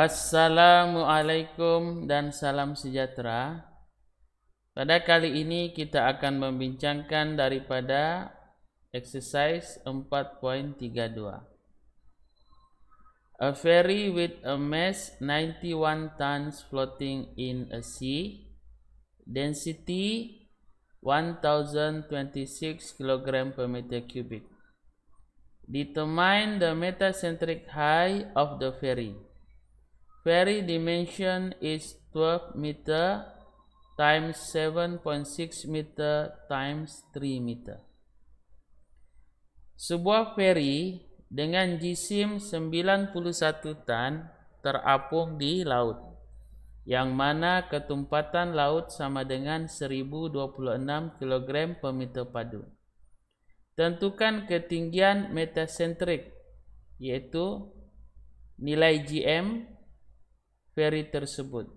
Assalamualaikum dan salam sejahtera. Pada kali ini kita akan membincangkan daripada exercise 4.32. A ferry with a mass 91 tons floating in a sea density 1026 kg per meter cubic. Determine the metacentric height of the ferry. Ferry dimension is 12 meter times 7.6 meter times 3 meter. Sebuah ferry dengan jisim 91 tan terapung di laut yang mana ketumpatan laut sama dengan 1026 kg per meter padu. Tentukan ketinggian metasentrik yaitu nilai GM ferry tersebut.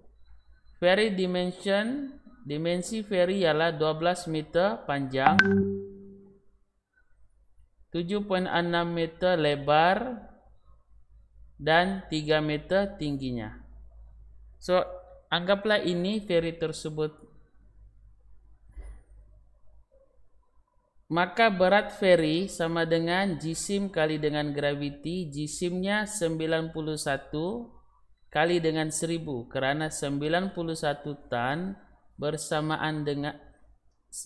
Ferry dimension, dimensi ferry ialah 12 meter panjang, 7.6 meter lebar dan 3 meter tingginya. So, anggaplah ini ferry tersebut. Maka berat ferry sama dengan jisim kali dengan graviti, jisimnya kali dengan 1000 kerana 91 tan bersamaan dengan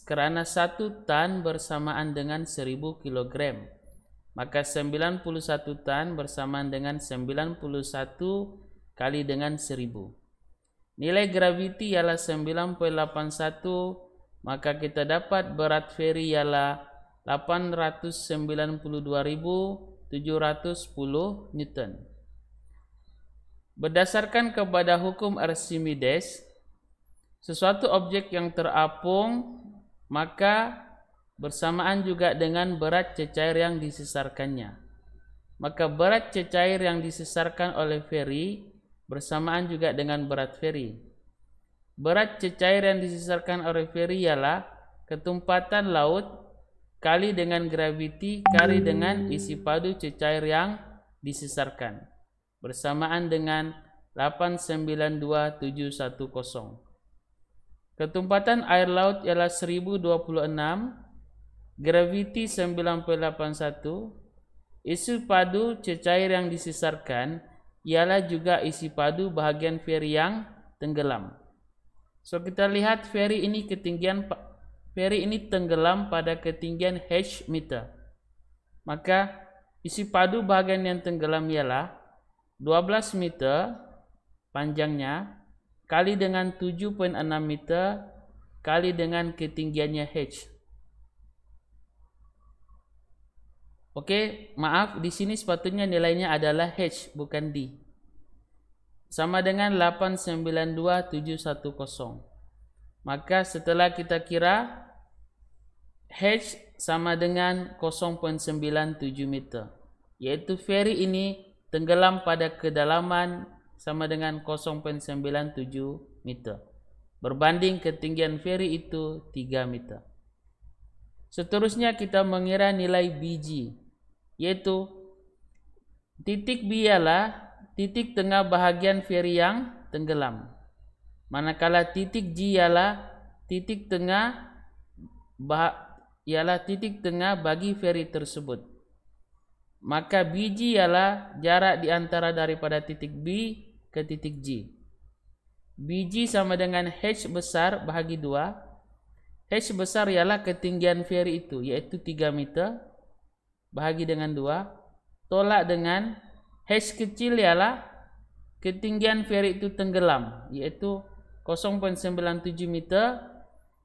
kerana 1 tan bersamaan dengan 1000 kg maka 91 tan bersamaan dengan 91 kali dengan 1000 nilai graviti ialah 9.81 maka kita dapat berat ferry ialah 892710 Newton Berdasarkan kepada hukum Archimedes, sesuatu objek yang terapung maka bersamaan juga dengan berat cecair yang disisarkannya. Maka berat cecair yang disisarkan oleh Ferry bersamaan juga dengan berat Ferry. Berat cecair yang disisarkan oleh Ferry ialah ketumpatan laut kali dengan graviti kali dengan isi padu cecair yang disisarkan bersamaan dengan 892710. Ketumpatan air laut ialah 1026, graviti 981, isi padu cecair yang disisarkan ialah juga isi padu bahagian feri yang tenggelam. So kita lihat feri ini ketinggian feri ini tenggelam pada ketinggian h meter. Maka isi padu bahagian yang tenggelam ialah 12 meter panjangnya kali dengan 7.6 meter kali dengan ketinggiannya h. Okey, maaf di sini sepatutnya nilainya adalah h bukan d. Sama dengan 892710. Maka setelah kita kira h sama dengan 0.97 meter. Yaitu ferry ini tenggelam pada kedalaman sama dengan 0.97 meter. Berbanding ketinggian feri itu 3 meter. Seterusnya kita mengira nilai BG, yaitu titik B ialah titik tengah bahagian feri yang tenggelam. Manakala titik G ialah titik tengah ialah titik tengah bagi feri tersebut maka biji ialah jarak di antara daripada titik B ke titik G. Biji sama dengan H besar bahagi 2. H besar ialah ketinggian ferry itu, yaitu 3 meter bahagi dengan 2. Tolak dengan H kecil ialah ketinggian ferry itu tenggelam, yaitu 0.97 meter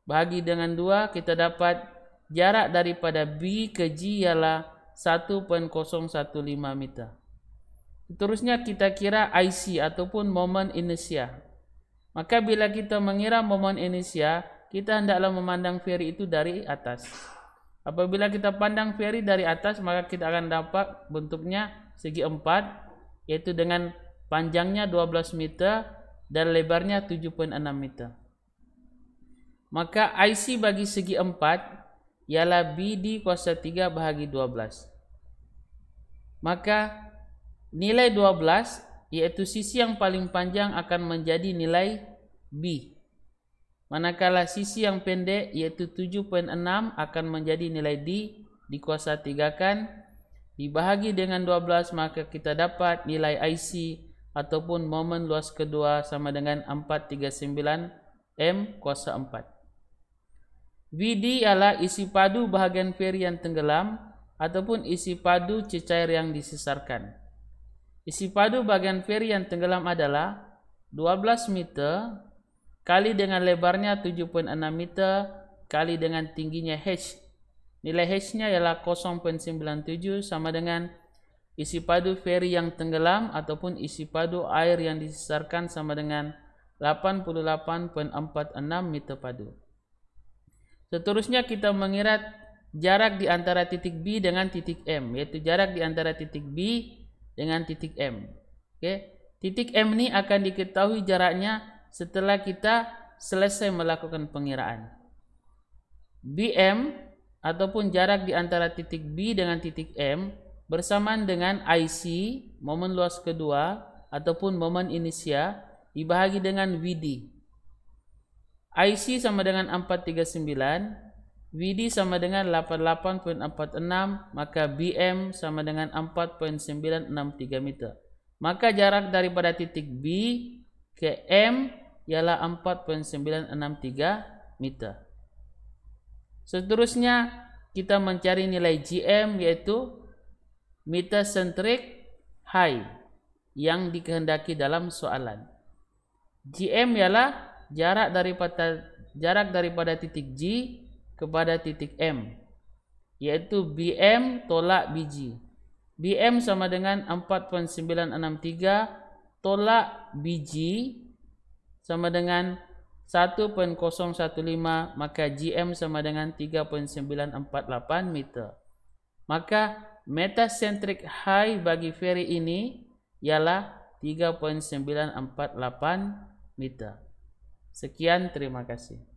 bahagi dengan 2. Kita dapat jarak daripada B ke G ialah 0.97 1.015 meter. Seterusnya kita kira IC ataupun moment inertia. Maka bila kita mengira moment inertia, kita hendaklah memandang ferry itu dari atas. Apabila kita pandang ferry dari atas, maka kita akan dapat bentuknya segi empat, yaitu dengan panjangnya 12 meter dan lebarnya 7.6 meter. Maka IC bagi segi empat ialah BD kuasa 3 bahagi 12 maka nilai 12 yaitu sisi yang paling panjang akan menjadi nilai B. Manakala sisi yang pendek yaitu 7.6 akan menjadi nilai D dikuasa 3kan dibahagi dengan 12 maka kita dapat nilai IC ataupun momen luas kedua sama dengan 439 M kuasa 4. VD ialah isi padu bahagian peri yang tenggelam ataupun isi padu cecair yang disesarkan. Isi padu bagian feri yang tenggelam adalah 12 meter kali dengan lebarnya 7.6 meter kali dengan tingginya H. Nilai H-nya ialah 0.97 sama dengan isi padu feri yang tenggelam ataupun isi padu air yang disesarkan sama dengan 88.46 meter padu. Seterusnya kita mengira jarak di antara titik B dengan titik M, yaitu jarak di antara titik B dengan titik M. Oke, titik M ini akan diketahui jaraknya setelah kita selesai melakukan pengiraan. BM ataupun jarak di antara titik B dengan titik M bersamaan dengan IC, momen luas kedua ataupun momen inisia dibahagi dengan WD IC sama dengan 439 VD sama dengan 88.46 maka BM sama dengan 4.963 meter. Maka jarak daripada titik B ke M ialah 4.963 meter. Seterusnya kita mencari nilai GM yaitu meter centric high yang dikehendaki dalam soalan. GM ialah jarak daripada jarak daripada titik G kepada titik M iaitu BM tolak BG BM sama dengan 4.963 tolak BG sama dengan 1.015 maka GM sama dengan 3.948 meter maka metacentric high bagi ferry ini ialah 3.948 meter sekian terima kasih